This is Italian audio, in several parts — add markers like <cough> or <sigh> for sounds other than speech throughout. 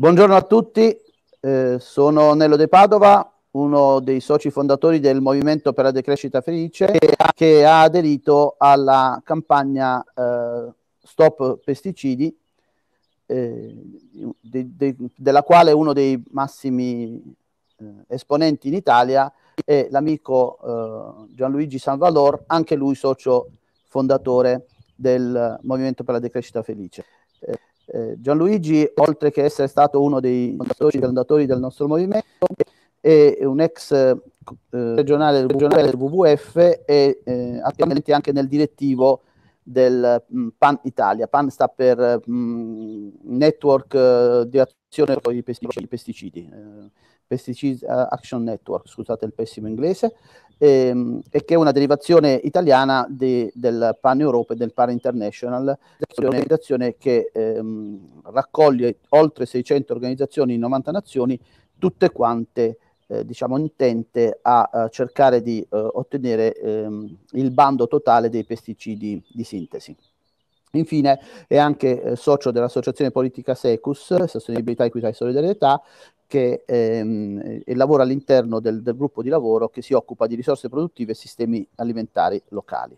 Buongiorno a tutti, eh, sono Nello De Padova, uno dei soci fondatori del Movimento per la Decrescita Felice, che ha aderito alla campagna eh, Stop Pesticidi, eh, de, de, della quale uno dei massimi eh, esponenti in Italia è l'amico eh, Gianluigi Sanvalor, anche lui socio fondatore del Movimento per la Decrescita Felice. Eh, eh, Gianluigi, oltre che essere stato uno dei fondatori del nostro movimento, è un ex eh, regionale, regionale, del WWF e eh, attualmente anche nel direttivo del mh, mm, PAN Italia. PAN sta per mh, mm, Network eh, di azione i pesticidi. Eh, Pesticide eh, Action Network, scusate il pessimo inglese, ehm, e che è una derivazione italiana di, del PAN Europe e del PAN International, un'organizzazione che ehm, raccoglie oltre 600 organizzazioni in 90 nazioni, tutte quante eh, diciamo intente a, a cercare di eh, ottenere ehm, il bando totale dei pesticidi di sintesi. Infine è anche eh, socio dell'associazione politica Secus, Sostenibilità, Equità e Solidarietà, che ehm, lavora all'interno del, del, gruppo di lavoro che si occupa di risorse produttive e sistemi alimentari locali.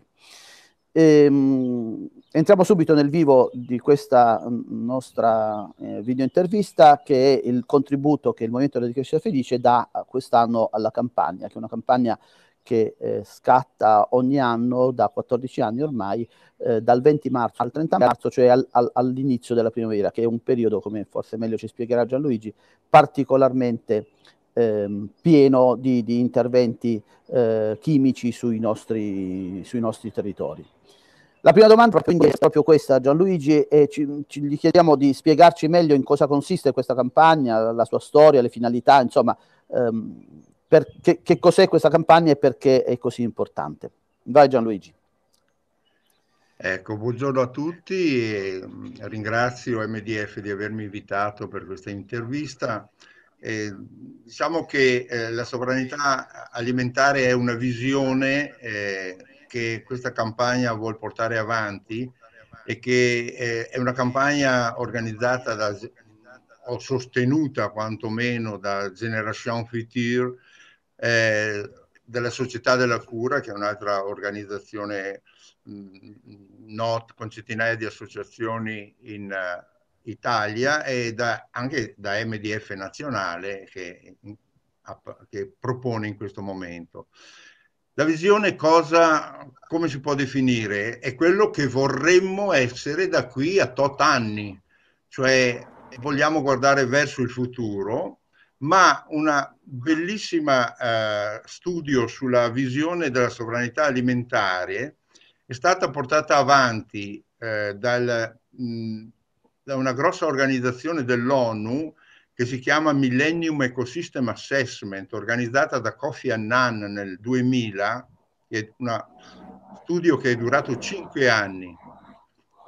Ehm, entriamo subito nel vivo di questa mm, nostra eh, video intervista che è il contributo che il Movimento della Crescita Felice dà eh, quest'anno alla campagna, che è una campagna che eh, scatta ogni anno da 14 anni ormai, eh, dal 20 marzo al 30 marzo, cioè al, al, all'inizio della primavera, che è un periodo, come forse meglio ci spiegherà Gianluigi, particolarmente ehm, pieno di, di interventi eh, chimici sui nostri, sui nostri territori. La prima domanda quindi è proprio questa, Gianluigi, e ci, ci, gli chiediamo di spiegarci meglio in cosa consiste questa campagna, la sua storia, le finalità, insomma, ehm, per, che, che cos'è questa campagna e perché è così importante. Vai Gianluigi. Ecco, buongiorno a tutti, ringrazio MDF di avermi invitato per questa intervista. Eh, diciamo che eh, la sovranità alimentare è una visione eh, che questa campagna vuole portare avanti e che eh, è una campagna organizzata da, o sostenuta quantomeno da Generation Future eh, della Società della Cura, che è un'altra organizzazione mh, mm, not, con centinaia di associazioni in uh, Italia, e da, anche da MDF nazionale che, che propone in questo momento. La visione cosa, come si può definire? È quello che vorremmo essere da qui a tot anni, cioè vogliamo guardare verso il futuro ma un bellissimo eh, studio sulla visione della sovranità alimentare è stata portata avanti eh, dal, mh, mm, da una grossa organizzazione dell'ONU che si chiama Millennium Ecosystem Assessment, organizzata da Kofi Annan nel 2000, che è uno studio che è durato cinque anni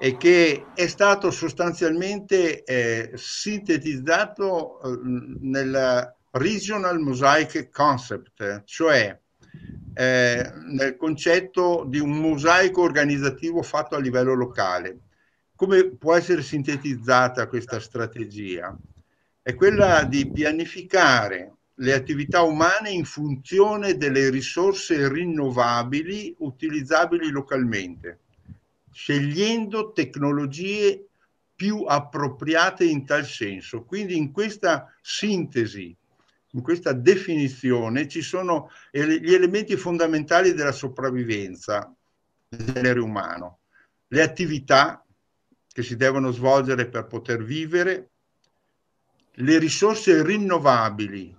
e che è stato sostanzialmente eh, sintetizzato eh, nel Regional Mosaic Concept, cioè eh, nel concetto di un mosaico organizzativo fatto a livello locale. Come può essere sintetizzata questa strategia? È quella di pianificare le attività umane in funzione delle risorse rinnovabili utilizzabili localmente scegliendo tecnologie più appropriate in tal senso. Quindi in questa sintesi, in questa definizione, ci sono gli elementi fondamentali della sopravvivenza dell'essere umano, le attività che si devono svolgere per poter vivere, le risorse rinnovabili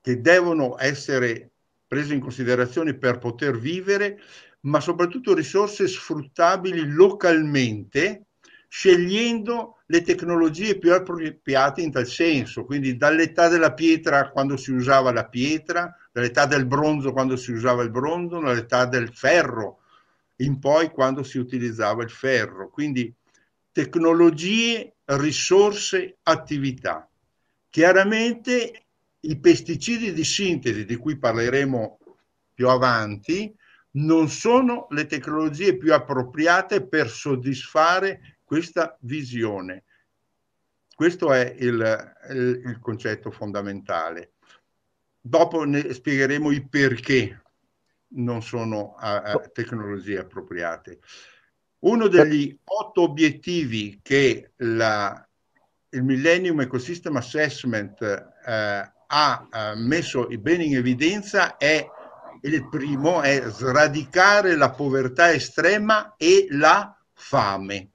che devono essere prese in considerazione per poter vivere ma soprattutto risorse sfruttabili localmente, scegliendo le tecnologie più appropriate in tal senso, quindi dall'età della pietra quando si usava la pietra, dall'età del bronzo quando si usava il bronzo, dall'età del ferro in poi quando si utilizzava il ferro. Quindi tecnologie, risorse, attività. Chiaramente i pesticidi di sintesi di cui parleremo più avanti non sono le tecnologie più appropriate per soddisfare questa visione. Questo è il, il, il concetto fondamentale. Dopo ne spiegheremo i perché non sono uh, tecnologie appropriate. Uno degli otto obiettivi che la, il Millennium Ecosystem Assessment uh, ha uh, messo bene in evidenza è il primo è sradicare la povertà estrema e la fame.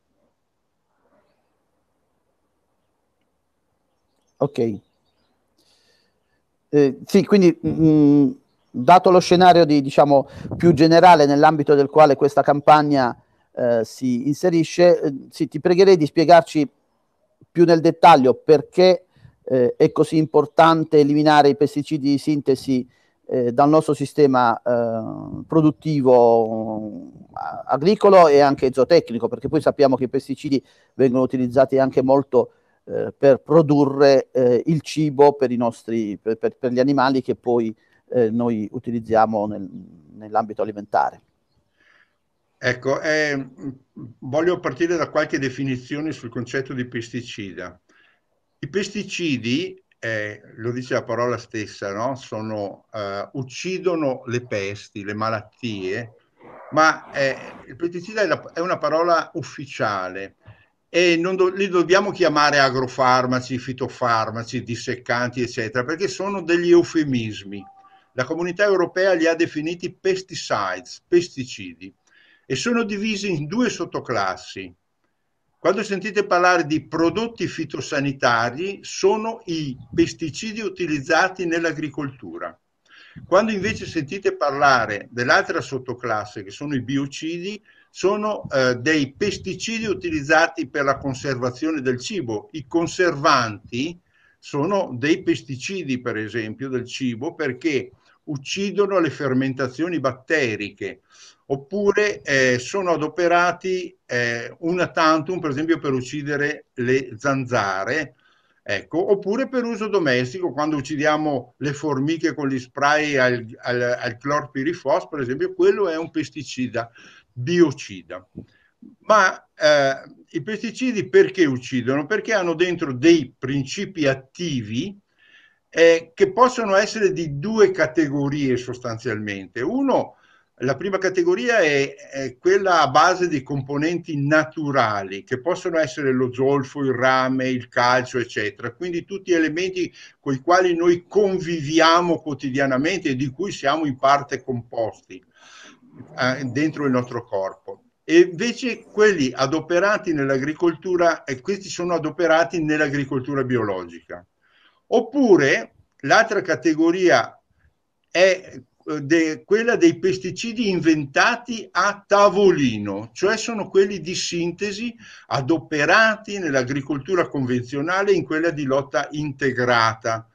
Ok. Eh, sì, quindi mh, mm, dato lo scenario di, diciamo, più generale nell'ambito del quale questa campagna eh, si inserisce, eh, sì, ti pregherei di spiegarci più nel dettaglio perché eh, è così importante eliminare i pesticidi di sintesi eh, dal nostro sistema eh, produttivo eh, agricolo e anche zootecnico, perché poi sappiamo che i pesticidi vengono utilizzati anche molto eh, per produrre eh, il cibo per, nostri, per, per, per, gli animali che poi eh, noi utilizziamo nel, nell'ambito alimentare. Ecco, ehm, voglio partire da qualche definizione sul concetto di pesticida. I pesticidi eh, lo dice la parola stessa, no? Sono, eh, uccidono le pesti, le malattie, ma eh, il pesticida è, la, è, una parola ufficiale e non do, li dobbiamo chiamare agrofarmaci, fitofarmaci, disseccanti, eccetera, perché sono degli eufemismi. La comunità europea li ha definiti pesticides, pesticidi, e sono divisi in due sottoclassi, quando sentite parlare di prodotti fitosanitari, sono i pesticidi utilizzati nell'agricoltura. Quando invece sentite parlare dell'altra sottoclasse, che sono i biocidi, sono eh, dei pesticidi utilizzati per la conservazione del cibo. I conservanti sono dei pesticidi, per esempio, del cibo perché uccidono le fermentazioni batteriche oppure eh, sono adoperati eh, una tantum, per esempio per uccidere le zanzare, ecco, oppure per uso domestico, quando uccidiamo le formiche con gli spray al, al, al clorpirifos, per esempio, quello è un pesticida, biocida. Ma eh, i pesticidi perché uccidono? Perché hanno dentro dei principi attivi, eh, che possono essere di due categorie sostanzialmente. Uno è la prima categoria è, è, quella a base di componenti naturali, che possono essere lo zolfo, il rame, il calcio, eccetera. Quindi tutti elementi con i quali noi conviviamo quotidianamente e di cui siamo in parte composti eh, dentro il nostro corpo. E invece quelli adoperati nell'agricoltura, e questi sono adoperati nell'agricoltura biologica. Oppure l'altra categoria è de, quella dei pesticidi inventati a tavolino, cioè sono quelli di sintesi adoperati nell'agricoltura convenzionale in quella di lotta integrata.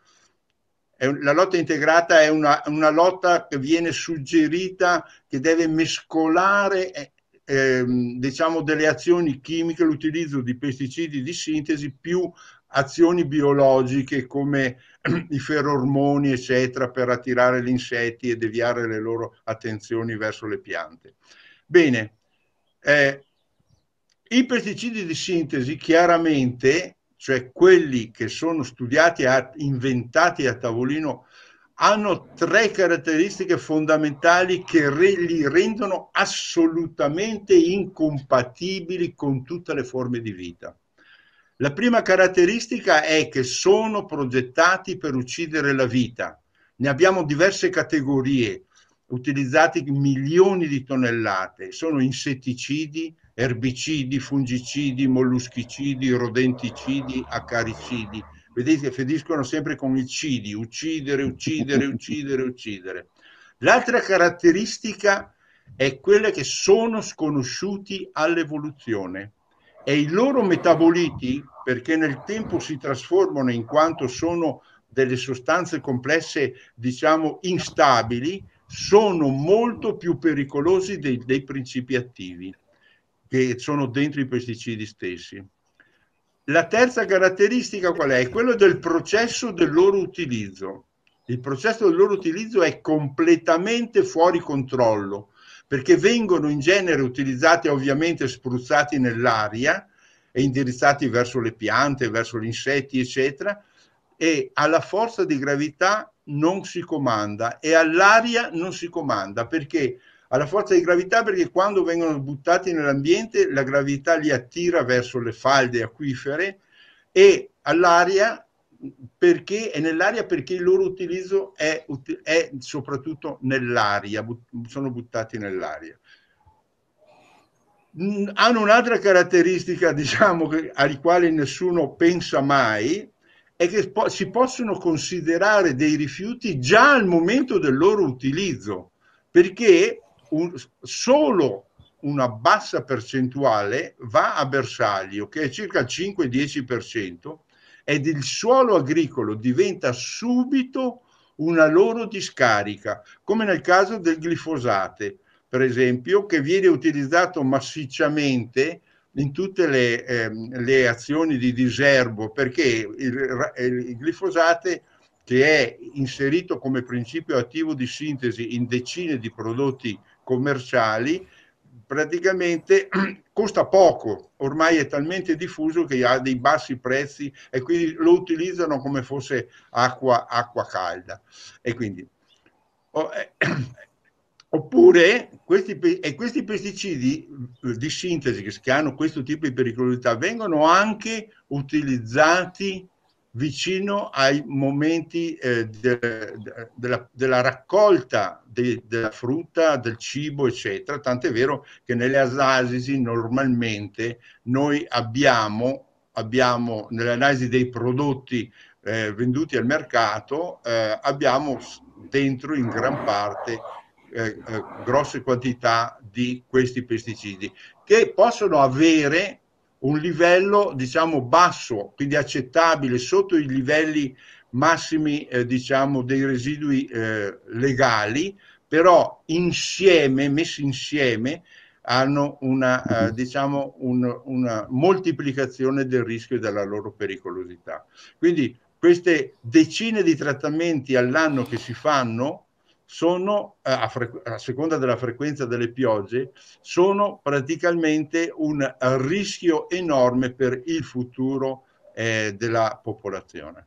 La lotta integrata è una, una lotta che viene suggerita che deve mescolare eh, ehm, diciamo delle azioni chimiche, l'utilizzo di pesticidi di sintesi più azioni biologiche come <clears throat> i ferormoni, eccetera, per attirare gli insetti e deviare le loro attenzioni verso le piante. Bene, eh, i pesticidi di sintesi chiaramente, cioè quelli che sono studiati e inventati a tavolino, hanno tre caratteristiche fondamentali che re, li rendono assolutamente incompatibili con tutte le forme di vita. La prima caratteristica è che sono progettati per uccidere la vita. Ne abbiamo diverse categorie, utilizzati milioni di tonnellate. Sono insetticidi, erbicidi, fungicidi, molluschicidi, rodenticidi, acaricidi. Vedete, fediscono sempre con i cidi, uccidere, uccidere, <laughs> uccidere, uccidere. L'altra caratteristica è quella che sono sconosciuti all'evoluzione e i loro metaboliti, perché nel tempo si trasformano in quanto sono delle sostanze complesse, diciamo, instabili, sono molto più pericolosi dei, dei principi attivi che sono dentro i pesticidi stessi. La terza caratteristica qual è? È quella del processo del loro utilizzo. Il processo del loro utilizzo è completamente fuori controllo perché vengono in genere utilizzati ovviamente spruzzati nell'aria e indirizzati verso le piante, verso gli insetti, eccetera, e alla forza di gravità non si comanda e all'aria non si comanda perché alla forza di gravità perché quando vengono buttati nell'ambiente la gravità li attira verso le falde acquifere e all'aria perché è nell'aria perché il loro utilizzo è, è soprattutto nell'aria, but, sono buttati nell'aria. Hanno un'altra caratteristica, diciamo, che, al quale nessuno pensa mai, è che po si possono considerare dei rifiuti già al momento del loro utilizzo, perché un, solo una bassa percentuale va a bersaglio, che è circa il 5-10%, ed il suolo agricolo diventa subito una loro discarica, come nel caso del glifosate, per esempio, che viene utilizzato massicciamente in tutte le, eh, le azioni di diserbo, perché il, il glifosate che è inserito come principio attivo di sintesi in decine di prodotti commerciali, praticamente <clears throat> costa poco, ormai è talmente diffuso che ha dei bassi prezzi e quindi lo utilizzano come fosse acqua, acqua calda. E quindi, oh, eh, <clears throat> oppure questi, questi, pesticidi eh, di sintesi che hanno questo tipo di pericolosità vengono anche utilizzati vicino ai momenti eh, de, de, della, della, raccolta de, della frutta, del cibo, eccetera. Tant'è vero che nelle analisi normalmente noi abbiamo, abbiamo nell'analisi dei prodotti eh, venduti al mercato, eh, abbiamo dentro in gran parte eh, eh, grosse quantità di questi pesticidi che possono avere un livello diciamo basso, quindi accettabile, sotto i livelli massimi eh, diciamo dei residui eh, legali, però insieme, messi insieme, hanno una, eh, diciamo un, una moltiplicazione del rischio e della loro pericolosità. Quindi queste decine di trattamenti all'anno che si fanno sono, eh, a, fre- a, seconda della frequenza delle piogge, sono praticamente un rischio enorme per il futuro eh, della popolazione.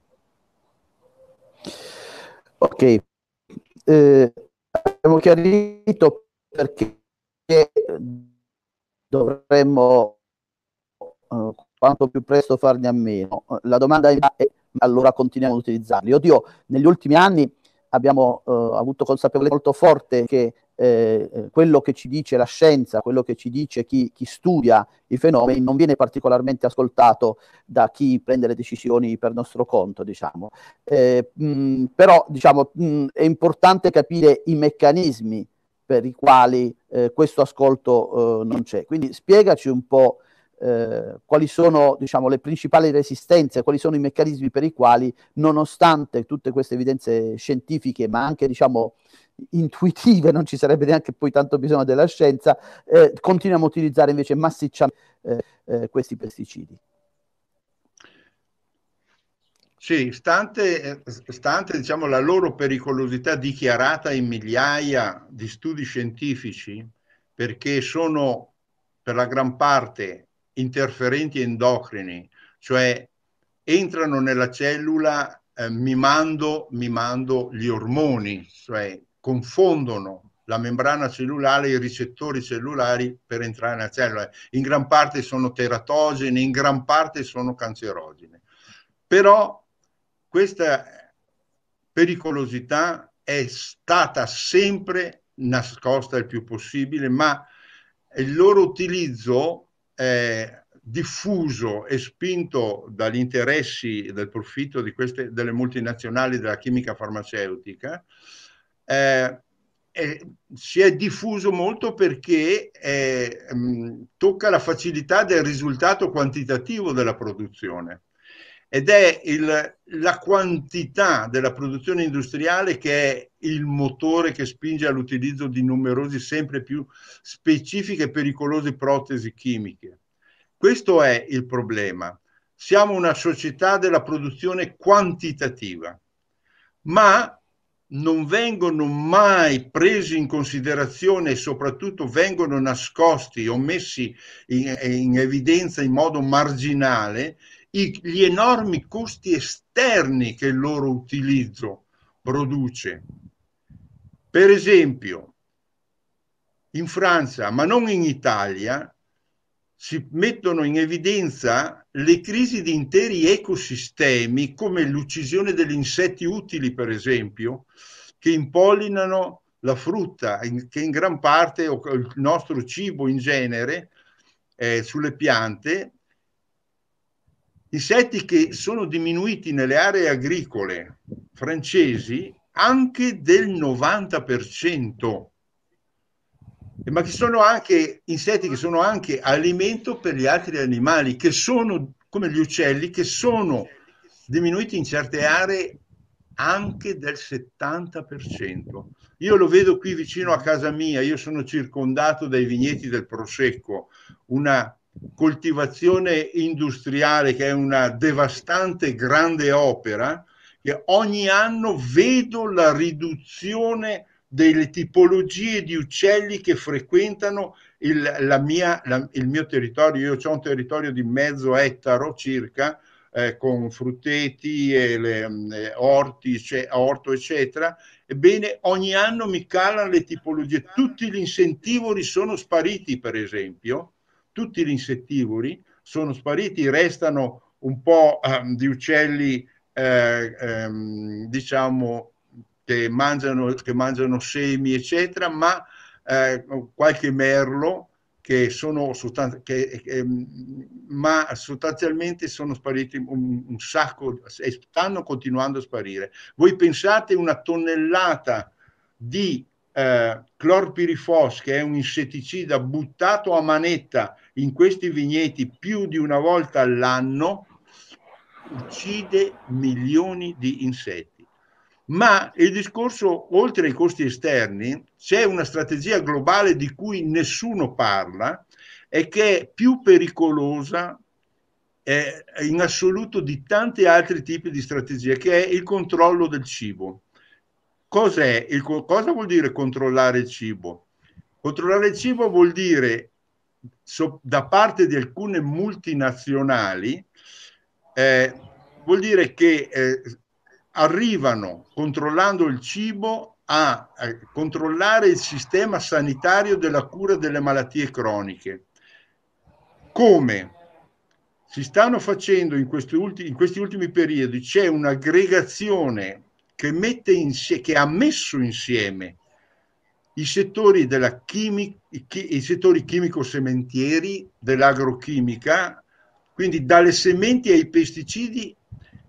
Ok, eh, abbiamo chiarito perché dovremmo eh, quanto più presto farne a meno. La domanda è allora continuiamo ad utilizzarli. Oddio, negli ultimi anni abbiamo eh, avuto consapevolezza molto forte che eh, eh, quello che ci dice la scienza, quello che ci dice chi, chi, studia i fenomeni non viene particolarmente ascoltato da chi prende le decisioni per nostro conto, diciamo. Eh, mh, mm, però diciamo, mh, mm, è importante capire i meccanismi per i quali eh, questo ascolto eh, non c'è. Quindi spiegaci un po' Eh, quali sono diciamo, le principali resistenze, quali sono i meccanismi per i quali, nonostante tutte queste evidenze scientifiche, ma anche diciamo, intuitive, non ci sarebbe neanche poi tanto bisogno della scienza, eh, continuiamo a utilizzare invece massicciamente eh, eh questi pesticidi. Sì, stante, eh, stante diciamo, la loro pericolosità dichiarata in migliaia di studi scientifici, perché sono per la gran parte interferenti endocrini, cioè entrano nella cellula eh, mimando, mimando gli ormoni, cioè confondono la membrana cellulare i ricettori cellulari per entrare nella cellula. In gran parte sono teratogene, in gran parte sono cancerogene. Però questa pericolosità è stata sempre nascosta il più possibile, ma il loro utilizzo eh, diffuso e spinto dagli interessi del profitto queste, delle multinazionali della chimica farmaceutica, eh, eh, si è diffuso molto perché eh, mh, tocca la facilità del risultato quantitativo della produzione ed è il, la quantità della produzione industriale che è il motore che spinge all'utilizzo di numerose sempre più specifiche e pericolose protesi chimiche. Questo è il problema. Siamo una società della produzione quantitativa, ma non vengono mai presi in considerazione e soprattutto vengono nascosti o messi in, in evidenza in modo marginale gli enormi costi esterni che il loro utilizzo produce. Per esempio, in Francia, ma non in Italia, si mettono in evidenza le crisi di interi ecosistemi, come l'uccisione degli insetti utili, per esempio, che impollinano la frutta, che in gran parte, o il nostro cibo in genere, eh, sulle piante, insetti che sono diminuiti nelle aree agricole francesi anche del 90%, ma che sono anche insetti che sono anche alimento per gli altri animali, che sono come gli uccelli, che sono diminuiti in certe aree anche del 70%. Io lo vedo qui vicino a casa mia, io sono circondato dai vigneti del Prosecco, una coltivazione industriale che è una devastante grande opera che ogni anno vedo la riduzione delle tipologie di uccelli che frequentano il, mia, la, il mio territorio. Io ho un territorio di mezzo ettaro circa, eh, con frutteti, e le, le eh, orti, cioè, orto, eccetera. Ebbene, ogni anno mi calano le tipologie. Tutti gli incentivori sono spariti, per esempio, tutti gli insettivori sono spariti, restano un po' um, di uccelli, eh, ehm, diciamo, che mangiano, che mangiano, semi, eccetera, ma eh, qualche merlo che sono sostanzi- che, eh, ma sostanzialmente sono spariti un, un, sacco e stanno continuando a sparire. Voi pensate una tonnellata di eh, clorpirifos, che è un insetticida buttato a manetta in questi vigneti più di una volta all'anno uccide milioni di insetti. Ma il discorso, oltre ai costi esterni, c'è una strategia globale di cui nessuno parla e che è più pericolosa eh, in assoluto di tanti altri tipi di strategie, che è il controllo del cibo. Cos'è il, cosa vuol dire controllare il cibo? Controllare il cibo vuol dire so, da parte di alcune multinazionali eh, vuol dire che eh, arrivano controllando il cibo a, a controllare il sistema sanitario della cura delle malattie croniche. Come? Si stanno facendo in questi, ultimi, in questi ultimi periodi, c'è un'aggregazione che, mette in, che ha messo insieme i settori, chimica, i settori chimico-sementieri, dell'agrochimica, quindi dalle sementi ai pesticidi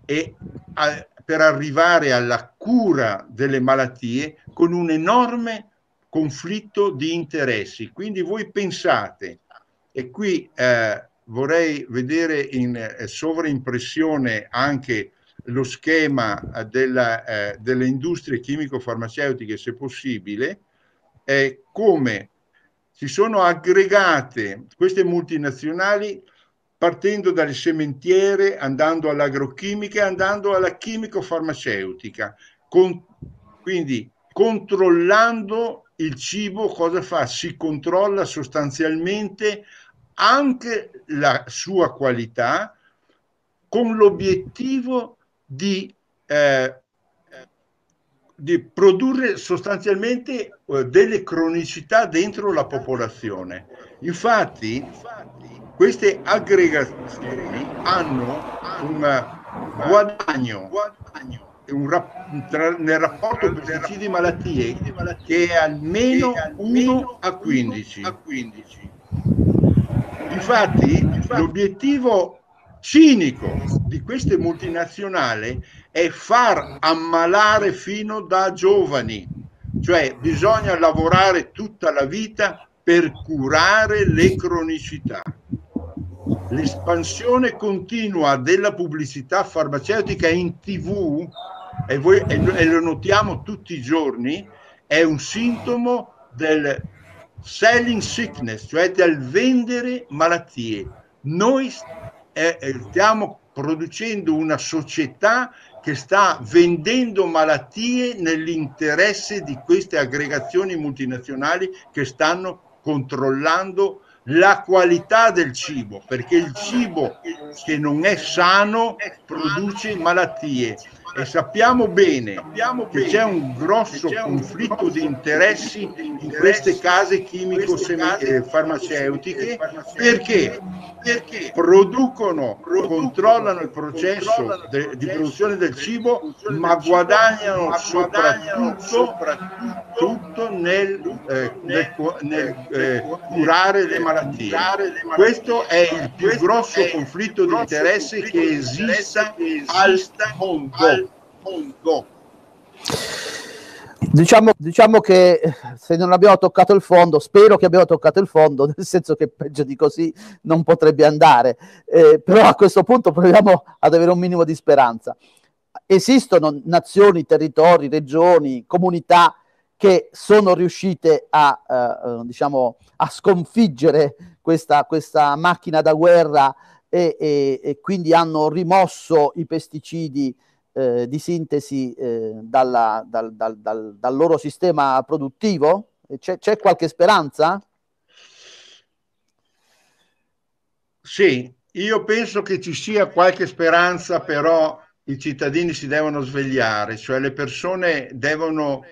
e a, per arrivare alla cura delle malattie con un enorme conflitto di interessi. Quindi voi pensate, e qui eh, vorrei vedere in eh, sovraimpressione anche lo schema della, eh, delle industrie chimico-farmaceutiche, se possibile, è come si sono aggregate queste multinazionali partendo dalle sementiere, andando all'agrochimica, e andando alla chimico-farmaceutica, con, quindi controllando il cibo, cosa fa? Si controlla sostanzialmente anche la sua qualità con l'obiettivo di eh, di produrre sostanzialmente eh, delle cronicità dentro la popolazione. Infatti, queste aggregazioni hanno un eh, guadagno un rap, tra, nel rapporto pesticidi malattie che è almeno 1 a 15. Infatti, l'obiettivo cinico di queste multinazionali è far ammalare fino da giovani, cioè bisogna lavorare tutta la vita per curare le cronicità. L'espansione continua della pubblicità farmaceutica in tv, e, voi, e, e lo notiamo tutti i giorni, è un sintomo del selling sickness, cioè del vendere malattie. Noi eh, eh, stiamo producendo una società che sta vendendo malattie nell'interesse di queste aggregazioni multinazionali che stanno controllando la qualità del cibo, perché il cibo che non è sano produce malattie e sappiamo bene sappiamo che bene c'è un grosso c'è un conflitto, conflitto di interessi in queste case chimico-farmaceutiche eh, perché? perché producono, producono controllano il processo controllano de, di produzione del cibo, ma, del cibo guadagnano ma guadagnano soprattutto, eh, nel, eh, nel, nel eh, curare le malattie. Questo è il più grosso conflitto di interessi che esista al mondo mondo? Diciamo, diciamo, che se non abbiamo toccato il fondo, spero che abbiamo toccato il fondo, <laughs> nel senso che peggio di così non potrebbe andare, eh, però a questo punto proviamo ad avere un minimo di speranza. Esistono nazioni, territori, regioni, comunità che sono riuscite a, eh, eh diciamo, a sconfiggere questa, questa, macchina da guerra e, e, e quindi hanno rimosso i pesticidi eh, di sintesi eh, dalla, dal, dal, dal, dal, loro sistema produttivo? C'è, c'è, qualche speranza? Sì, io penso che ci sia qualche speranza, però i cittadini si devono svegliare, cioè le persone devono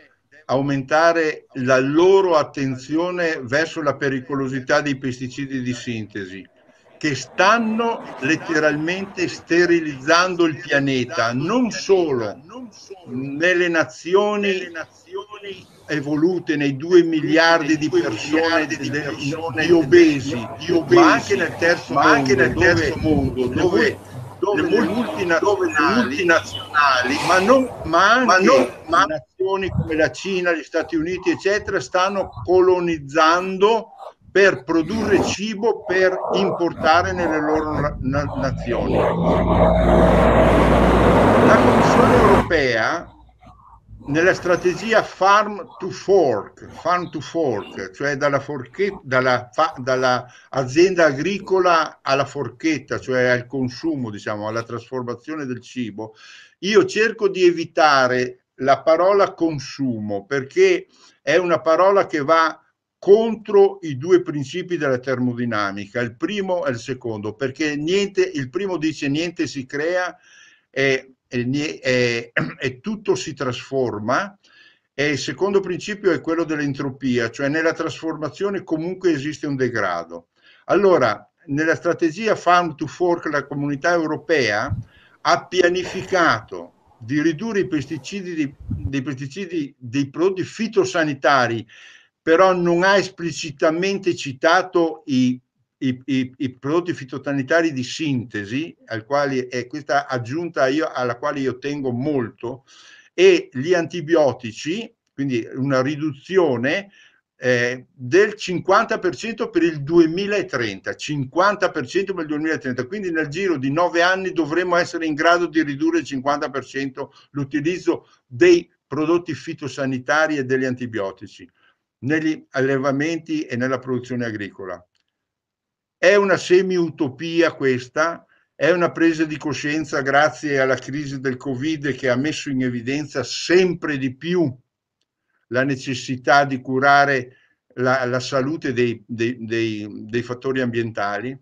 aumentare la loro attenzione verso la pericolosità dei pesticidi di sintesi che stanno letteralmente sterilizzando il pianeta, non solo nelle nazioni evolute, nei due miliardi di persone, di, persone, di obesi, di obesi, ma anche nel terzo mondo, anche nel terzo mondo dove, dove, le multinazionali, multinazionali, ma, non, ma anche ma non, ma nazioni come la Cina, gli Stati Uniti, eccetera, stanno colonizzando per produrre cibo per importare nelle loro na nazioni. La Commissione europea nella strategia farm to fork, farm to fork cioè dalla, dalla, fa, dalla azienda agricola alla forchetta, cioè al consumo, diciamo, alla trasformazione del cibo, io cerco di evitare la parola consumo perché è una parola che va contro i due principi della termodinamica, il primo e il secondo, perché niente, il primo dice niente si crea e, e, e, <clears throat> e tutto si trasforma, e il secondo principio è quello dell'entropia, cioè nella trasformazione comunque esiste un degrado. Allora, nella strategia Farm to Fork la comunità europea ha pianificato di ridurre i pesticidi, dei pesticidi dei prodotti fitosanitari però non ha esplicitamente citato i, i, i, i prodotti fitosanitari di sintesi, al quali è questa aggiunta io, alla quale io tengo molto, e gli antibiotici, quindi una riduzione eh, del 50% per il 2030, 50% per il 2030, quindi nel giro di nove anni dovremo essere in grado di ridurre il 50% l'utilizzo dei prodotti fitosanitari e degli antibiotici negli allevamenti e nella produzione agricola. È una semi-utopia questa, è una presa di coscienza grazie alla crisi del Covid che ha messo in evidenza sempre di più la necessità di curare la, la salute dei, dei, dei, dei, fattori ambientali.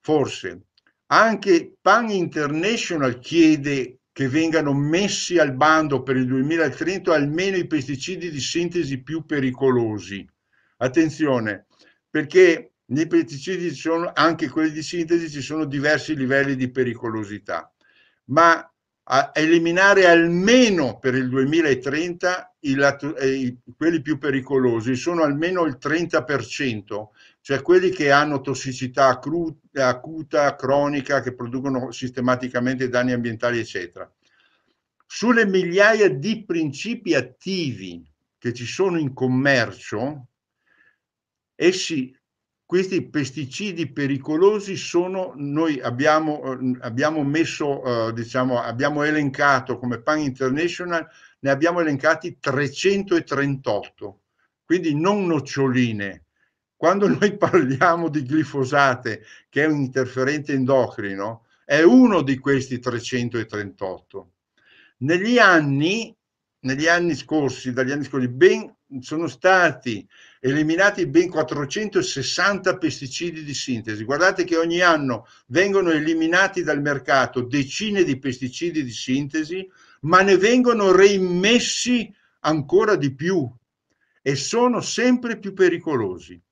Forse anche Pan International chiede che vengano messi al bando per il 2030 almeno i pesticidi di sintesi più pericolosi. Attenzione, perché nei pesticidi ci sono, anche quelli di sintesi ci sono diversi livelli di pericolosità, ma eliminare almeno per il 2030 eh, i, quelli più pericolosi sono almeno il 30%, cioè quelli che hanno tossicità acuta, acuta, cronica, che producono sistematicamente danni ambientali, eccetera. Sulle migliaia di principi attivi che ci sono in commercio, essi, questi pesticidi pericolosi sono, noi abbiamo, eh, abbiamo messo, eh, diciamo, abbiamo elencato come Pan International, ne abbiamo elencati 338, quindi non noccioline, quando noi <laughs> parliamo di glifosate, che è un interferente endocrino, è uno di questi 338. Negli anni, negli anni scorsi, dagli anni scorsi, ben, sono stati eliminati ben 460 pesticidi di sintesi. Guardate che ogni anno vengono eliminati dal mercato decine di pesticidi di sintesi, ma ne vengono reimmessi ancora di più e sono sempre più pericolosi.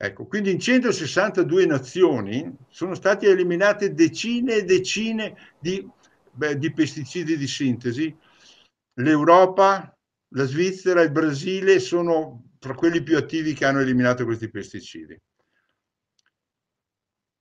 Ecco, quindi in 162 nazioni sono state eliminate decine e decine di, beh, di pesticidi di sintesi. L'Europa, la Svizzera e il Brasile sono tra quelli più attivi che hanno eliminato questi pesticidi.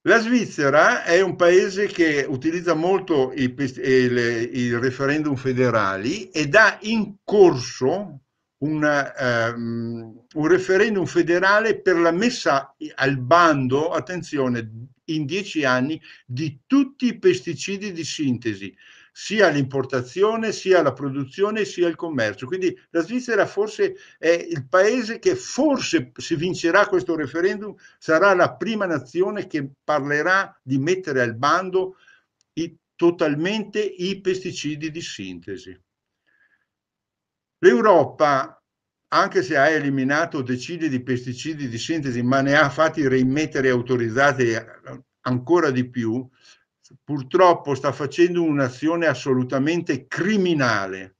La Svizzera è un paese che utilizza molto i, i, i referendum federali ed ha in corso una, um, ehm, un referendum federale per la messa al bando, attenzione, in dieci anni di tutti i pesticidi di sintesi, sia l'importazione, sia la produzione, sia il commercio. Quindi la Svizzera forse è il paese che forse, se vincerà questo referendum, sarà la prima nazione che parlerà di mettere al bando i, totalmente i pesticidi di sintesi. L'Europa, anche se ha eliminato decine di pesticidi di sintesi, ma ne ha fatti rimettere autorizzati ancora di più, purtroppo sta facendo un'azione assolutamente criminale.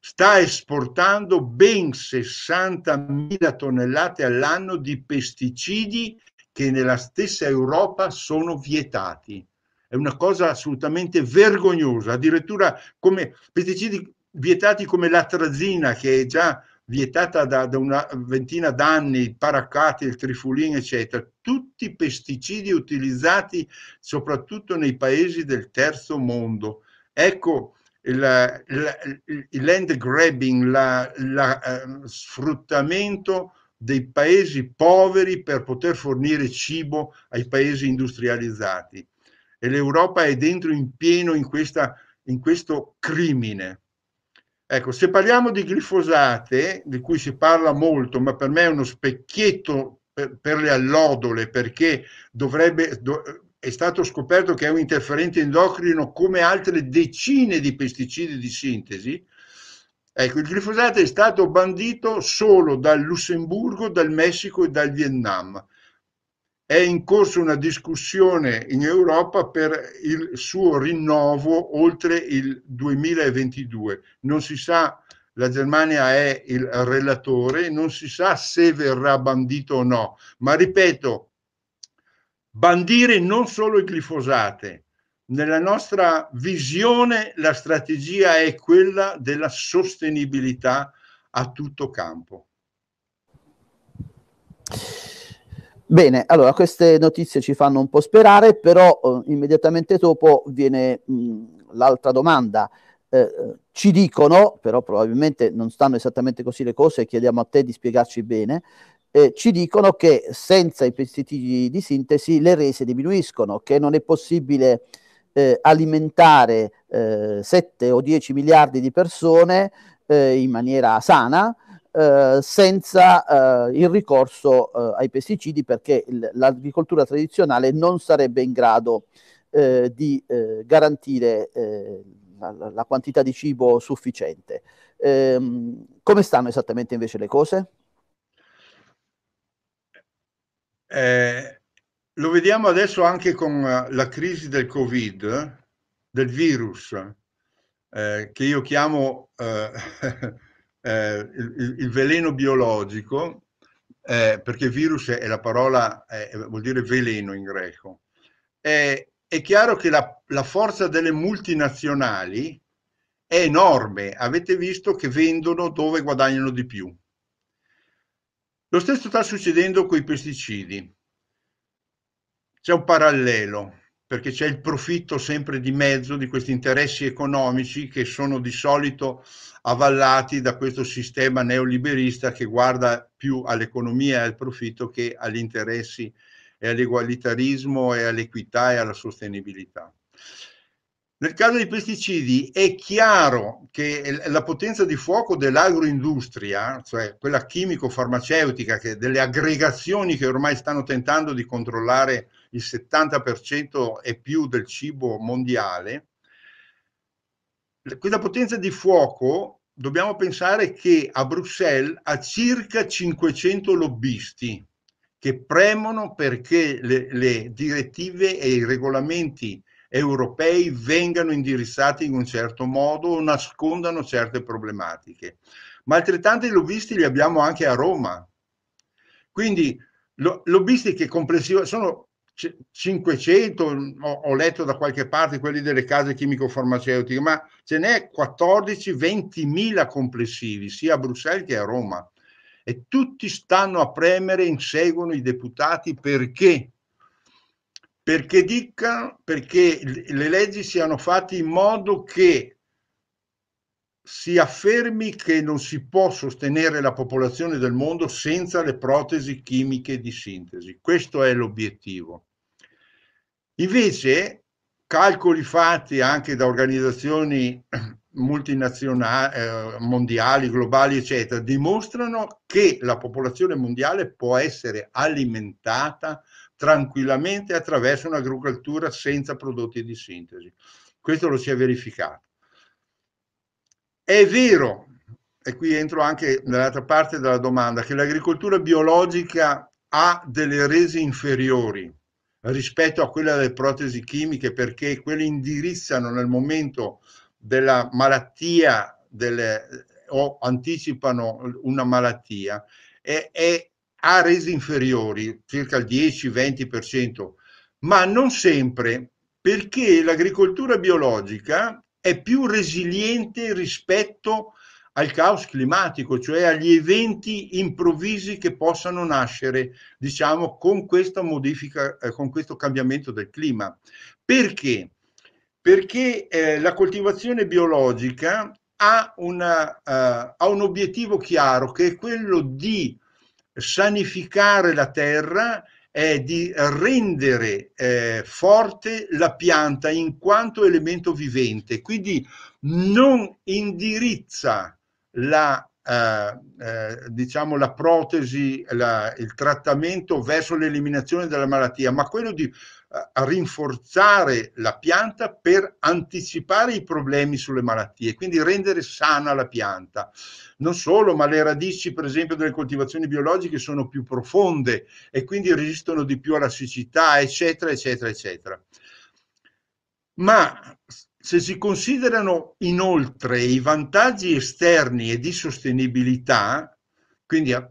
Sta esportando ben 60.000 tonnellate all'anno di pesticidi che nella stessa Europa sono vietati. È una cosa assolutamente vergognosa, addirittura come pesticidi vietati come l'atrazina che è già vietata da, da una ventina d'anni, il paracate, il trifulin, eccetera, tutti i pesticidi utilizzati soprattutto nei paesi del terzo mondo. Ecco il, il, il land grabbing, il uh, ehm, sfruttamento dei paesi poveri per poter fornire cibo ai paesi industrializzati. E l'Europa è dentro in pieno in, questa, in questo crimine. Ecco, se parliamo di glifosate, di cui si parla molto, ma per me è uno specchietto per, per le allodole, perché dovrebbe, do, è stato scoperto che è un interferente endocrino come altre decine di pesticidi di sintesi, Ecco, il glifosato è stato bandito solo dal Lussemburgo, dal Messico e dal Vietnam è in corso una discussione in Europa per il suo rinnovo oltre il 2022. Non si sa, la Germania è il relatore, non si sa se verrà bandito o no, ma ripeto, bandire non solo i glifosate. Nella nostra visione la strategia è quella della sostenibilità a tutto campo. Bene, allora queste notizie ci fanno un po' sperare, però eh, immediatamente dopo viene mm, l'altra domanda. Eh, eh, ci dicono, però probabilmente non stanno esattamente così le cose, chiediamo a te di spiegarci bene, eh, ci dicono che senza i pesticidi di sintesi le rese diminuiscono, che non è possibile eh, alimentare 7 eh, o 10 miliardi di persone in maniera sana, eh, senza eh, il ricorso eh, ai pesticidi perché il, l'agricoltura tradizionale non sarebbe in grado eh, di eh, garantire la, la, quantità di cibo sufficiente. Ehm, come stanno esattamente invece le cose? lo vediamo adesso anche con la crisi del Covid, del virus, che io chiamo <laughs> eh, il, il, veleno biologico, eh, perché virus è la parola, eh, vuol dire veleno in greco, è, è chiaro che la, la forza delle multinazionali è enorme. Avete visto che vendono dove guadagnano di più. Lo stesso sta succedendo con i pesticidi. C'è un parallelo, perché c'è il profitto sempre di mezzo di questi interessi economici che sono di solito avallati da questo sistema neoliberista che guarda più all'economia e al profitto che agli interessi e all'egualitarismo e all'equità e alla sostenibilità. Nel caso dei pesticidi è chiaro che la potenza di fuoco dell'agroindustria, cioè quella chimico-farmaceutica, che delle aggregazioni che ormai stanno tentando di controllare il 70% e più del cibo mondiale, questa potenza di fuoco dobbiamo pensare che a Bruxelles ha circa 500 lobbisti che premono perché le, le direttive e i regolamenti europei vengano indirizzati in un certo modo o nascondano certe problematiche. Ma altrettanti lobbisti li abbiamo anche a Roma. Quindi lo, lobbisti che complessivamente sono 500, ho, letto da qualche parte quelli delle case chimico-farmaceutiche, ma ce n'è 14-20 complessivi, sia a Bruxelles che a Roma. E tutti stanno a premere, inseguono i deputati perché? Perché dica, perché le leggi siano fatte in modo che si affermi che non si può sostenere la popolazione del mondo senza le protesi chimiche di sintesi. Questo è l'obiettivo. Invece, calcoli fatti anche da organizzazioni <clears throat> multinazionali, eh, mondiali, globali, eccetera, dimostrano che la popolazione mondiale può essere alimentata tranquillamente attraverso un'agricoltura senza prodotti di sintesi. Questo lo si è verificato. È vero, e qui entro anche nell'altra parte della domanda, che l'agricoltura biologica ha delle rese inferiori rispetto a quella delle protesi chimiche perché quelle indirizzano nel momento della malattia delle, o anticipano una malattia e, e ha resi inferiori circa il 10-20%, ma non sempre perché l'agricoltura biologica è più resiliente rispetto a al caos climatico, cioè agli eventi improvvisi che possano nascere, diciamo, con questa modifica, eh, con questo cambiamento del clima. Perché? Perché eh, la coltivazione biologica ha, una, eh, ha un obiettivo chiaro che è quello di sanificare la terra è di rendere eh, forte la pianta in quanto elemento vivente, quindi non indirizza la, eh, eh, diciamo la protesi, la, il trattamento verso l'eliminazione della malattia, ma quello di eh, rinforzare la pianta per anticipare i problemi sulle malattie, quindi rendere sana la pianta. Non solo, ma le radici, per esempio, delle coltivazioni biologiche sono più profonde e quindi resistono di più alla siccità, eccetera, eccetera, eccetera. Ma se si considerano inoltre i vantaggi esterni e di sostenibilità, quindi eh,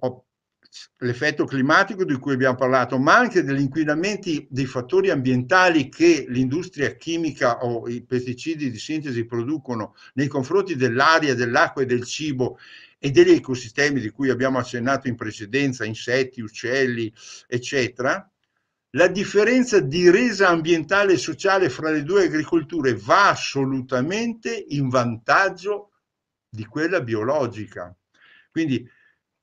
l'effetto climatico di cui abbiamo parlato, ma anche degli inquinamenti dei fattori ambientali che l'industria chimica o i pesticidi di sintesi producono nei confronti dell'aria, dell'acqua e del cibo e degli ecosistemi di cui abbiamo accennato in precedenza, insetti, uccelli, eccetera, la differenza di resa ambientale e sociale fra le due agricolture va assolutamente in vantaggio di quella biologica. Quindi,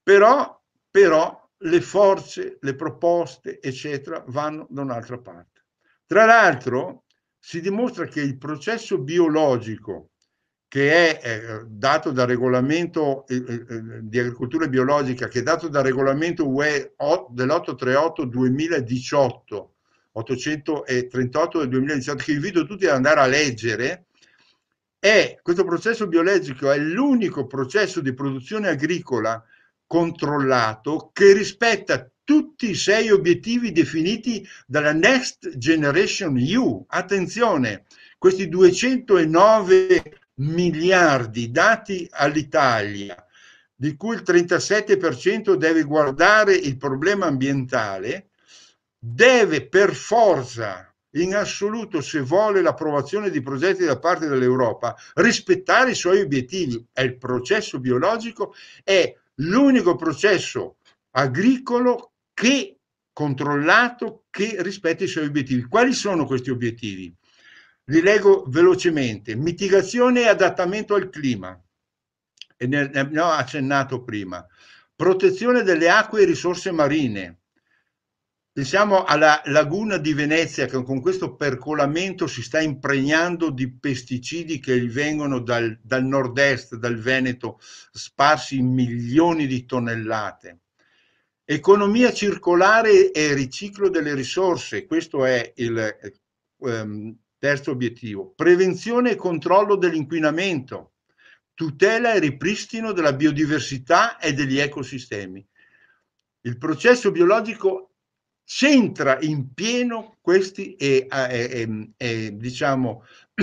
però, però le forze, le proposte, eccetera, vanno da un'altra parte. Tra l'altro, si dimostra che il processo biologico che è eh, dato dal regolamento eh, eh, eh, di agricoltura biologica, che è dato dal regolamento UE dell'838 2018, 838 del 2018, che invito tutti ad andare a leggere, è, questo processo biologico è l'unico processo di produzione agricola controllato che rispetta tutti i sei obiettivi definiti dalla Next Generation EU. Attenzione, questi 209 miliardi dati all'Italia, di cui il 37% deve guardare il problema ambientale, deve per forza, in assoluto, se vuole l'approvazione di progetti da parte dell'Europa, rispettare i suoi obiettivi. È il processo biologico, è l'unico processo agricolo che controllato che rispetta i suoi obiettivi. Quali sono questi obiettivi? Li leggo velocemente. Mitigazione e adattamento al clima. E ne, ho accennato prima. Protezione delle acque e risorse marine. Pensiamo alla laguna di Venezia che con questo percolamento si sta impregnando di pesticidi che vengono dal, dal nord-est, dal Veneto, sparsi in milioni di tonnellate. Economia circolare e riciclo delle risorse, questo è il, ehm, Terzo obiettivo, prevenzione e controllo dell'inquinamento, tutela e ripristino della biodiversità e degli ecosistemi. Il processo biologico centra in pieno questi e, e, e, diciamo, <clears throat>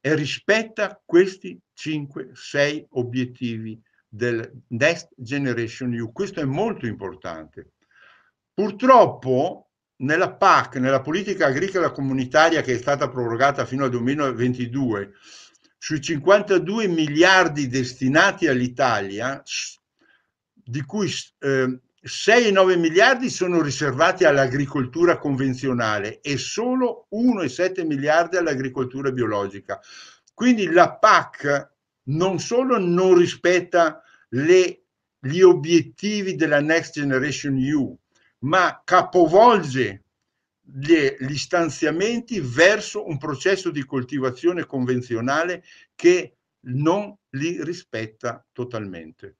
e rispetta questi 5-6 obiettivi del Next Generation EU. Questo è molto importante. Purtroppo nella PAC, nella politica agricola comunitaria che è stata prorogata fino al 2022, sui 52 miliardi destinati all'Italia, di cui eh, 6,9 miliardi sono riservati all'agricoltura convenzionale e solo 1,7 miliardi all'agricoltura biologica. Quindi la PAC non solo non rispetta le, gli obiettivi della Next Generation EU, ma capovolge gli, stanziamenti verso un processo di coltivazione convenzionale che non li rispetta totalmente.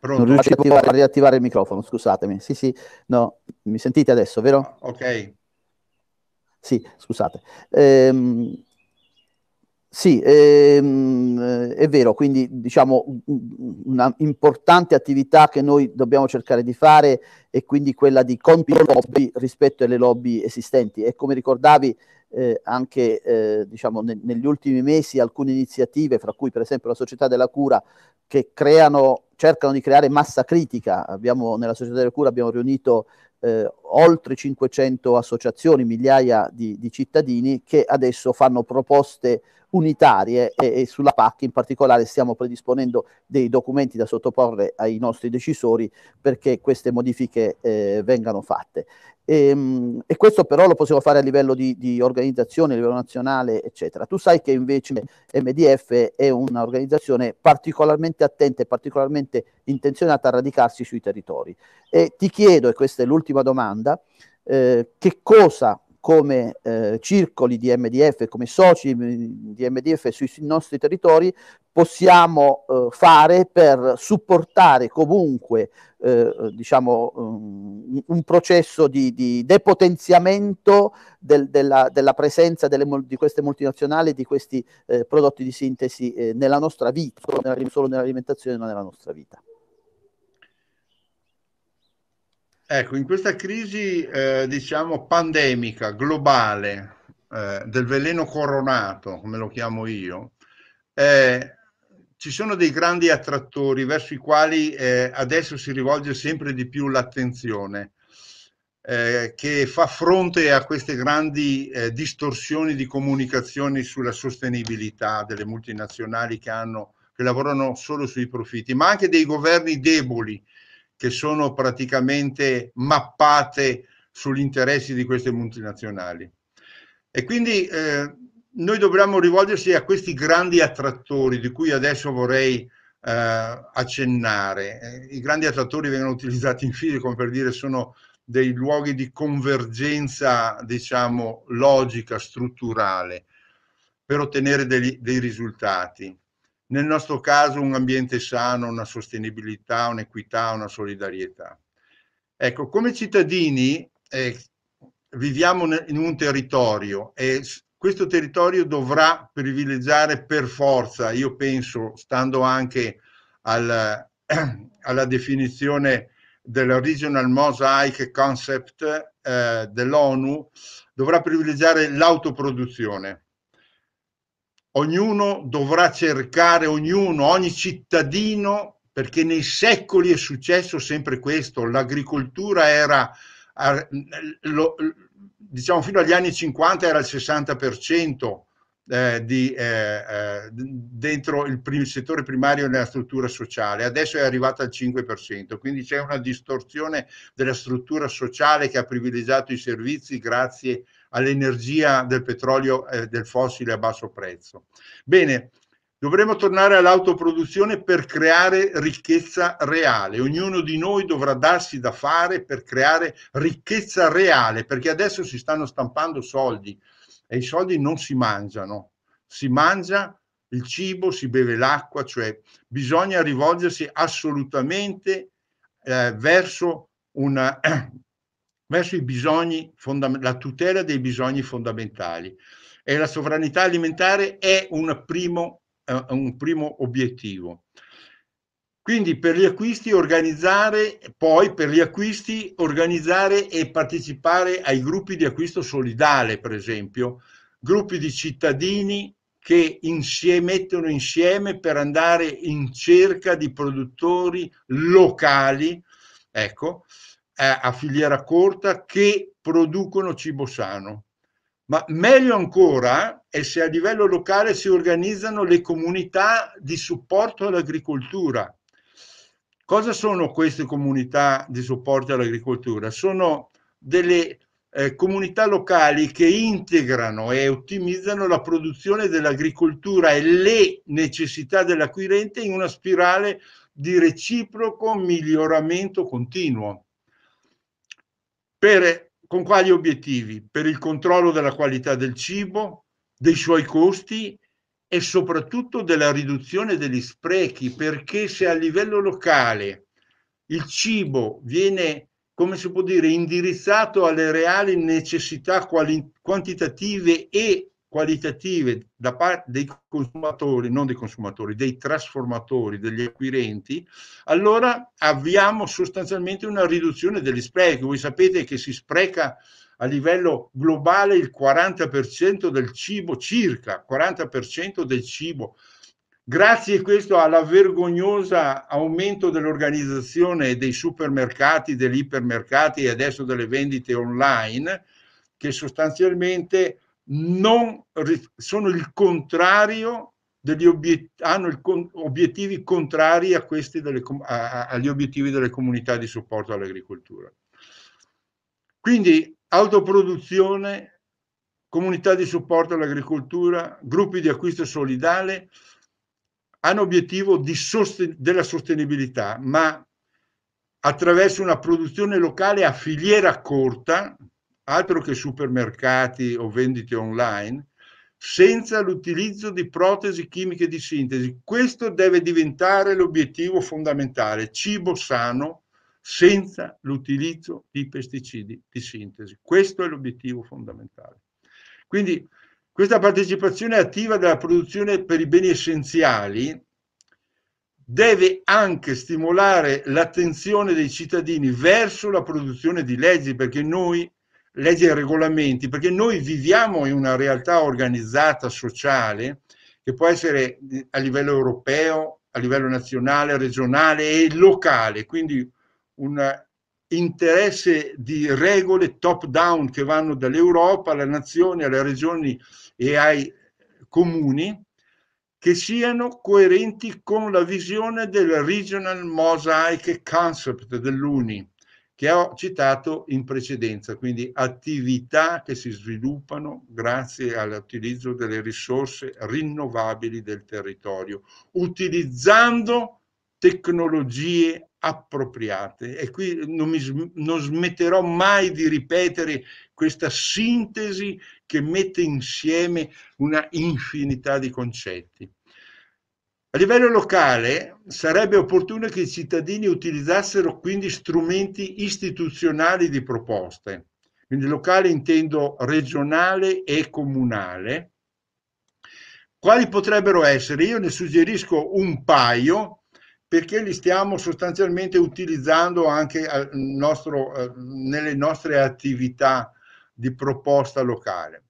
Pronto? Non riuscivo a riattivare il microfono, scusatemi. Sì, sì, no, mi sentite adesso, vero? Ah, ok. Sì, scusate. Ehm, sì, ehm, è vero, quindi diciamo una importante attività che noi dobbiamo cercare di fare è quindi quella di compiere lobby rispetto alle lobby esistenti e come ricordavi eh, anche eh, diciamo, ne, negli ultimi mesi alcune iniziative, fra cui per esempio la Società della Cura, che creano, cercano di creare massa critica. Abbiamo, nella Società della Cura abbiamo riunito eh, oltre 500 associazioni, migliaia di, di, cittadini che adesso fanno proposte unitarie e, e, sulla PAC in particolare stiamo predisponendo dei documenti da sottoporre ai nostri decisori perché queste modifiche eh, vengano fatte. E, ehm, e, questo però lo possiamo fare a livello di, di, organizzazione, a livello nazionale, eccetera. Tu sai che invece MDF è un'organizzazione particolarmente attenta e particolarmente intenzionata a radicarsi sui territori. E ti chiedo, e questa è l'ultima domanda, eh, che cosa come eh, circoli di MDF, come soci di MDF sui, sui nostri territori, possiamo eh, fare per supportare comunque eh, diciamo, um, un processo di, di depotenziamento del, della, della, presenza delle, di queste multinazionali, di questi eh, prodotti di sintesi eh, nella nostra vita, solo solo nell'alimentazione, ma nella nostra vita. Ecco, in questa crisi, eh, diciamo, pandemica, globale, eh, del veleno coronato, come lo chiamo io, eh, ci sono dei grandi attrattori verso i quali eh, adesso si rivolge sempre di più l'attenzione, eh, che fa fronte a queste grandi eh, distorsioni di comunicazioni sulla sostenibilità delle multinazionali che, hanno, che lavorano solo sui profitti, ma anche dei governi deboli, che sono praticamente mappate sugli interessi di queste multinazionali. E quindi eh, noi dobbiamo rivolgersi a questi grandi attrattori di cui adesso vorrei eh, accennare. Eh, I grandi attrattori vengono utilizzati in fisica come per dire sono dei luoghi di convergenza, diciamo, logica, strutturale per ottenere dei, dei risultati nel nostro caso un ambiente sano, una sostenibilità, un'equità, una solidarietà. Ecco, come cittadini eh, viviamo in un territorio e questo territorio dovrà privilegiare per forza, io penso, stando anche al, <clears throat> alla definizione Regional Mosaic Concept eh, dell'ONU, dovrà privilegiare l'autoproduzione ognuno dovrà cercare, ognuno, ogni cittadino, perché nei secoli è successo sempre questo, l'agricoltura era, diciamo fino agli anni 50 era il 60%. Eh, di, eh, eh, dentro il settore primario nella struttura sociale, adesso è arrivata al 5%, quindi c'è una distorsione della struttura sociale che ha privilegiato i servizi grazie a all'energia del petrolio e eh, del fossile a basso prezzo. Bene, dovremo tornare all'autoproduzione per creare ricchezza reale. Ognuno di noi dovrà darsi da fare per creare ricchezza reale, perché adesso si stanno stampando soldi e i soldi non si mangiano, si mangia il cibo, si beve l'acqua, cioè bisogna rivolgersi assolutamente eh, verso una, <clears throat> eh, verso i bisogni la tutela dei bisogni fondamentali. E la sovranità alimentare è un primo, eh, un primo obiettivo. Quindi per gli acquisti organizzare, poi per gli acquisti organizzare e partecipare ai gruppi di acquisto solidale, per esempio, gruppi di cittadini che insieme, mettono insieme per andare in cerca di produttori locali, ecco, a filiera corta che producono cibo sano. Ma meglio ancora è se a livello locale si organizzano le comunità di supporto all'agricoltura. Cosa sono queste comunità di supporto all'agricoltura? Sono delle eh, comunità locali che integrano e ottimizzano la produzione dell'agricoltura e le necessità dell'acquirente in una spirale di reciproco miglioramento continuo. Per, con quali obiettivi? Per il controllo della qualità del cibo, dei suoi costi e soprattutto della riduzione degli sprechi, perché se a livello locale il cibo viene, come si può dire, indirizzato alle reali necessità quantitative e qualitative da parte dei consumatori, non dei consumatori, dei trasformatori, degli acquirenti, allora avviamo sostanzialmente una riduzione degli sprechi. Voi sapete che si spreca a livello globale il 40% del cibo, circa 40% del cibo. Grazie a questo alla vergognosa aumento dell'organizzazione dei supermercati, degli ipermercati e adesso delle vendite online, che sostanzialmente non sono il contrario degli obiet- hanno con- obiettivi contrari a questi delle com- a- agli obiettivi delle comunità di supporto all'agricoltura. Quindi autoproduzione, comunità di supporto all'agricoltura, gruppi di acquisto solidale hanno obiettivo di sosten- della sostenibilità, ma attraverso una produzione locale a filiera corta, altro che supermercati o vendite online, senza l'utilizzo di protesi chimiche di sintesi. Questo deve diventare l'obiettivo fondamentale, cibo sano senza l'utilizzo di pesticidi di sintesi. Questo è l'obiettivo fondamentale. Quindi questa partecipazione attiva della produzione per i beni essenziali deve anche stimolare l'attenzione dei cittadini verso la produzione di leggi, perché noi leggi e regolamenti, perché noi viviamo in una realtà organizzata sociale che può essere eh, a livello europeo, a livello nazionale, regionale e locale, quindi un interesse di regole top down che vanno dall'Europa alla nazione, alle regioni e ai comuni che siano coerenti con la visione del Regional Mosaic Concept dell'UNI, che ho citato in precedenza, quindi attività che si sviluppano grazie all'utilizzo delle risorse rinnovabili del territorio, utilizzando tecnologie appropriate. E qui non, mi, non smetterò mai di ripetere questa sintesi che mette insieme una infinità di concetti. A livello locale sarebbe opportuno che i cittadini utilizzassero quindi strumenti istituzionali di proposte, quindi locale intendo regionale e comunale. Quali potrebbero essere? Io ne suggerisco un paio perché li stiamo sostanzialmente utilizzando anche nostro, eh, nelle nostre attività di proposta locale.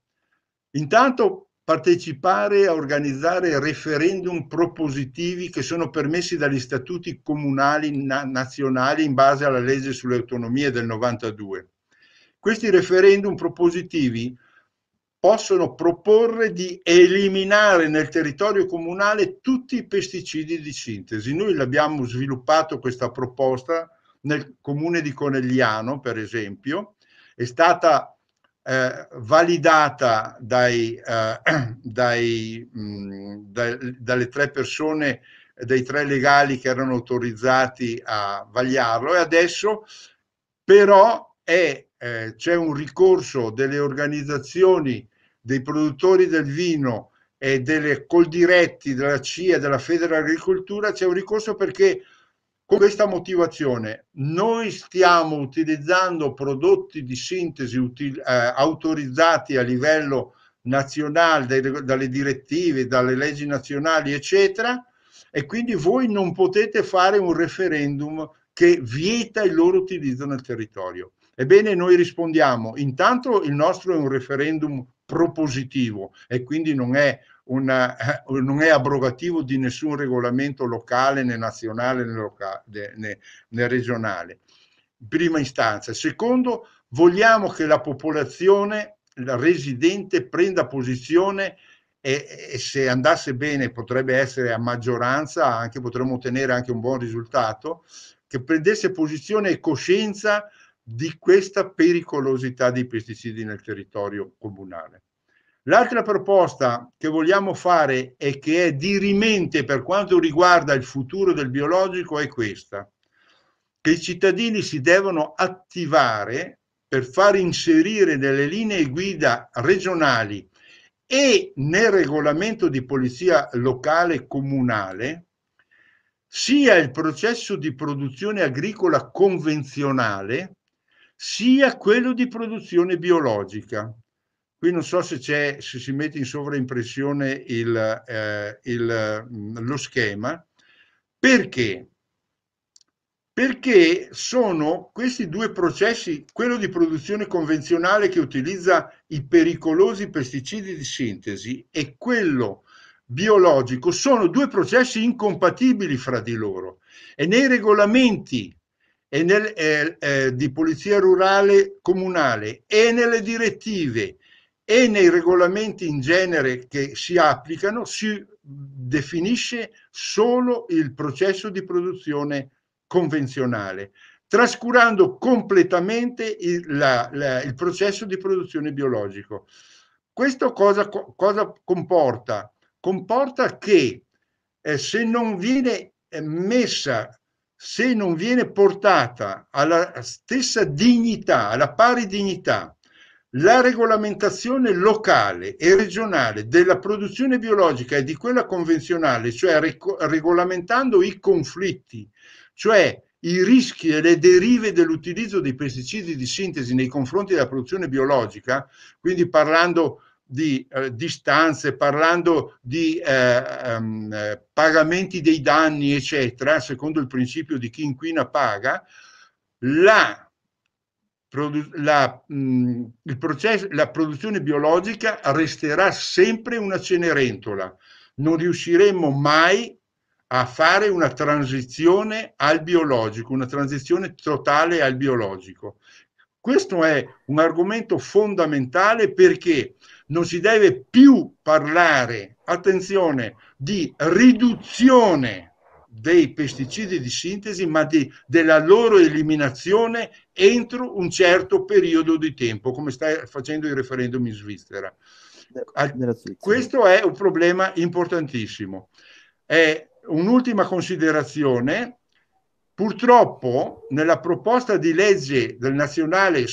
Intanto partecipare a organizzare referendum propositivi che sono permessi dagli statuti comunali na nazionali in base alla legge sulle autonomie del 92. Questi referendum propositivi possono proporre di eliminare nel territorio comunale tutti i pesticidi di sintesi. Noi l'abbiamo sviluppato questa proposta nel comune di Conegliano, per esempio, è stata eh, validata dai, eh, <clears throat> dai, mh, da, dalle tre persone, dai tre legali che erano autorizzati a vagliarlo e adesso però è, eh, c'è un ricorso delle organizzazioni dei produttori del vino e delle col diretti della CIA della Federa Agricoltura c'è un ricorso perché con questa motivazione noi stiamo utilizzando prodotti di sintesi util, eh, autorizzati a livello nazionale, dalle direttive, dalle leggi nazionali, eccetera, e quindi voi non potete fare un referendum che vieta il loro utilizzo nel territorio. Ebbene, noi rispondiamo, intanto il nostro è un referendum propositivo e quindi non è una, eh, non è abrogativo di nessun regolamento locale né nazionale né, locale, né, né regionale. Prima istanza. Secondo, vogliamo che la popolazione la residente prenda posizione e, e, se andasse bene potrebbe essere a maggioranza, anche, potremmo ottenere anche un buon risultato, che prendesse posizione e coscienza di questa pericolosità dei pesticidi nel territorio comunale. L'altra proposta che vogliamo fare e che è dirimente per quanto riguarda il futuro del biologico è questa, che i cittadini si devono attivare per far inserire nelle linee guida regionali e nel regolamento di polizia locale comunale sia il processo di produzione agricola convenzionale sia quello di produzione biologica Qui non so se, c'è, se si mette in sovraimpressione il, eh, il, mm, lo schema. Perché? Perché sono questi due processi, quello di produzione convenzionale che utilizza i pericolosi pesticidi di sintesi e quello biologico, sono due processi incompatibili fra di loro. E nei regolamenti e nel, eh, eh, di polizia rurale comunale e nelle direttive e nei regolamenti in genere che si applicano si definisce solo il processo di produzione convenzionale, trascurando completamente il, la, la, il processo di produzione biologico. Questo cosa, cosa comporta? Comporta che eh, se non viene eh, messa, se non viene portata alla stessa dignità, alla pari dignità, la regolamentazione locale e regionale della produzione biologica e di quella convenzionale, cioè regolamentando i conflitti, cioè i rischi e le derive dell'utilizzo dei pesticidi di sintesi nei confronti della produzione biologica, quindi parlando di eh, distanze, parlando di eh, ehm, pagamenti dei danni, eccetera, secondo il principio di chi inquina paga, la la, mh, mm, processo, la produzione biologica resterà sempre una cenerentola. Non riusciremo mai a fare una transizione al biologico, una transizione totale al biologico. Questo è un argomento fondamentale perché non si deve più parlare, attenzione, di riduzione dei pesticidi di sintesi, ma di, della loro eliminazione entro un certo periodo di tempo, come sta facendo il referendum in Svizzera. Questo è un problema importantissimo. È un'ultima considerazione. Purtroppo nella proposta di legge del nazionale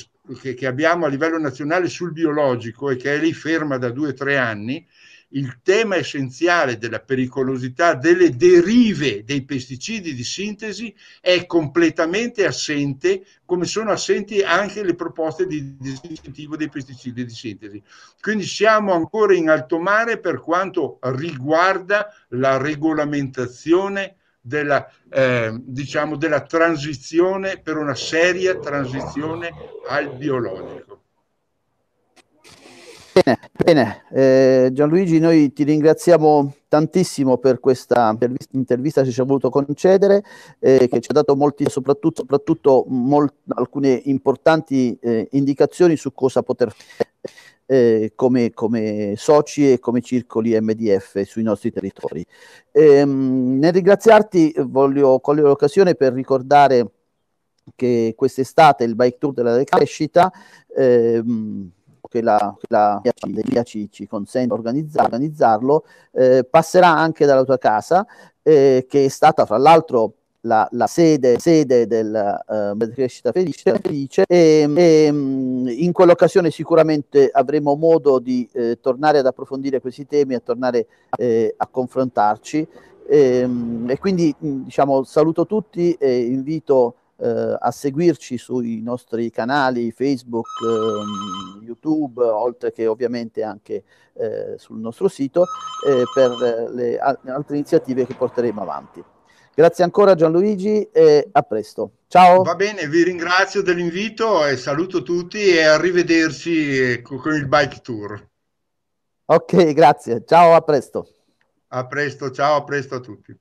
che, che abbiamo a livello nazionale sul biologico e che è lì ferma da due o tre anni, il tema essenziale della pericolosità delle derive dei pesticidi di sintesi è completamente assente, come sono assenti anche le proposte di disincentivo dei pesticidi di sintesi. Quindi siamo ancora in alto mare per quanto riguarda la regolamentazione della, eh, diciamo, della transizione, per una seria transizione al biologico. Bene, bene. Eh, Gianluigi, noi ti ringraziamo tantissimo per questa intervista che ci ha voluto concedere, eh, che ci ha dato molti, soprattutto, soprattutto molt, alcune importanti eh, indicazioni su cosa poter fare eh, come, come, soci e come circoli MDF sui nostri territori. Ehm, nel ringraziarti voglio cogliere l'occasione per ricordare che quest'estate il Bike Tour della Decrescita ehm, che la, che la pandemia ci, ci consente di organizzar, organizzarlo, eh, passerà anche dalla tua casa, eh, che è stata fra l'altro la, la, sede, sede eh, della uh, crescita felice, felice e, e in quell'occasione sicuramente avremo modo di eh, tornare ad approfondire questi temi, e tornare eh, a confrontarci e, ehm, e quindi diciamo, saluto tutti e invito eh, a seguirci sui nostri canali Facebook, eh, YouTube, oltre che ovviamente anche eh, sul nostro sito eh, per le al- altre iniziative che porteremo avanti. Grazie ancora Gianluigi e a presto. Ciao. Va bene, vi ringrazio dell'invito e saluto tutti e arrivederci eh, con il bike tour. Ok, grazie. Ciao, a presto. A presto, ciao, a presto a tutti.